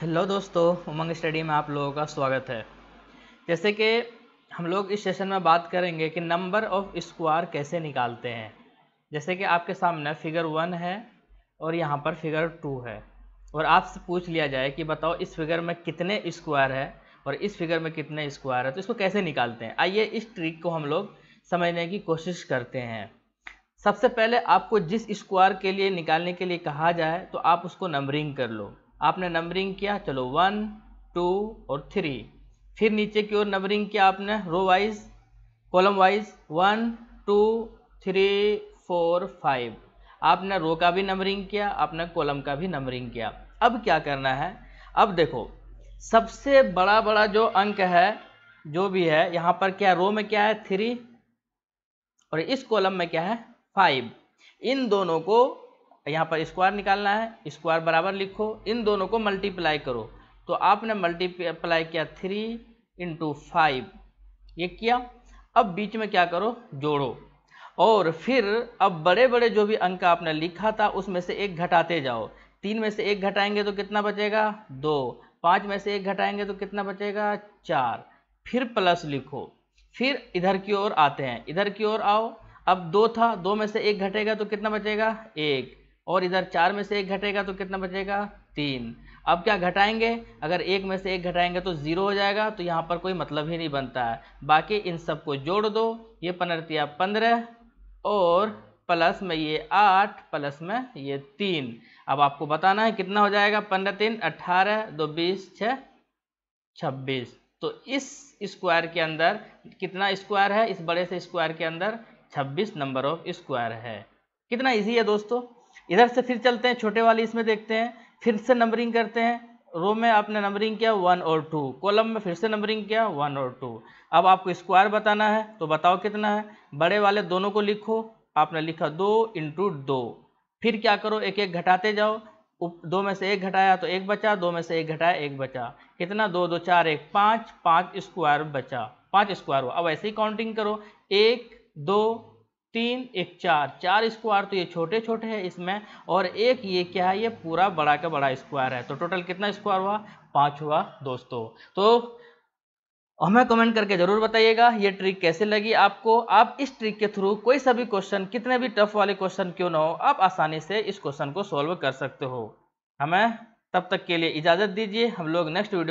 hello दोस्तों उमंग study में आप लोगों का स्वागत है जैसे कि हम लोग इस सेशन में बात करेंगे कि नंबर ऑफ स्क्वायर कैसे निकालते हैं जैसे कि आपके सामने फिगर वन है और यहाँ पर फिगर टू है और आपसे पूछ लिया जाए कि बताओ इस फिगर में कितने स्क्वायर है और इस फिगर में कितने स्क्वायर है तो इसको कैसे निकालते हैं आइए इस ट्रिक को हम लोग समझने की कोशिश करते हैं सबसे पहले आपको जिस स्क्वायर के लिए निकालने के लिए कहा जाए तो आप उसको नंबरिंग कर लो आपने नंबरिंग किया चलो वन टू और थ्री फिर नीचे की ओर नंबरिंग किया आपने row wise column wise one two three four five आपने रो का भी नंबरिंग किया आपने कॉलम का भी नंबरिंग किया अब क्या करना है अब देखो सबसे बड़ा बड़ा जो अंक है जो भी है यहाँ पर क्या रो में क्या है थ्री और इस कॉलम में क्या है फाइव इन दोनों को तो यहाँ पर स्क्वायर निकालना है स्क्वायर बराबर लिखो इन दोनों को मल्टीप्लाई करो तो आपने मल्टीप्लाई किया थ्री इंटू फाइव ये किया अब बीच में क्या करो जोड़ो और फिर अब बड़े बड़े जो भी अंक आपने लिखा था उसमें से एक घटाते जाओ तीन में से एक घटाएंगे तो कितना बचेगा दो पाँच में से एक घटाएंगे तो कितना बचेगा चार फिर प्लस लिखो फिर इधर की ओर आते हैं इधर की ओर आओ अब दो था दो में से एक घटेगा तो कितना बचेगा एक और इधर चार में से एक घटेगा तो कितना बचेगा तीन अब क्या घटाएंगे अगर एक में से एक घटाएंगे तो ज़ीरो हो जाएगा तो यहाँ पर कोई मतलब ही नहीं बनता है बाकी इन सबको जोड़ दो ये पनरतिया पंद्रह और प्लस में ये आठ प्लस में ये तीन अब आपको बताना है कितना हो जाएगा पंद्रह तीन अट्ठारह दो बीस छः छब्बीस तो इस स्क्वायर के अंदर कितना स्क्वायर है इस बड़े से स्क्वायर के अंदर छब्बीस नंबर ऑफ स्क्वायर है कितना इजी है दोस्तों इधर से फिर चलते हैं छोटे वाले इसमें देखते हैं फिर से नंबरिंग करते हैं रो में आपने नंबरिंग किया वन और टू कॉलम में फिर से नंबरिंग किया वन और टू अब आपको स्क्वायर बताना है तो बताओ कितना है बड़े वाले दोनों को लिखो आपने लिखा दो इंटू दो फिर क्या करो एक एक घटाते जाओ दो में से एक घटाया तो एक बचा दो में से एक घटाया एक बचा कितना दो दो चार एक पाँच पाँच स्क्वायर बचा पाँच स्क्वायर हो अब ऐसे ही काउंटिंग करो एक दो तीन एक चार चार स्क्वायर तो ये छोटे छोटे हैं इसमें और एक ये क्या है ये पूरा बड़ा का बड़ा स्क्वायर है तो टोटल कितना स्क्वायर हुआ पाँच हुआ दोस्तों तो हमें कमेंट करके ज़रूर बताइएगा ये ट्रिक कैसे लगी आपको आप इस ट्रिक के थ्रू कोई सभी भी क्वेश्चन कितने भी टफ वाले क्वेश्चन क्यों ना हो आप आसानी से इस क्वेश्चन को सॉल्व कर सकते हो हमें तब तक के लिए इजाज़त दीजिए हम लोग नेक्स्ट वीडियो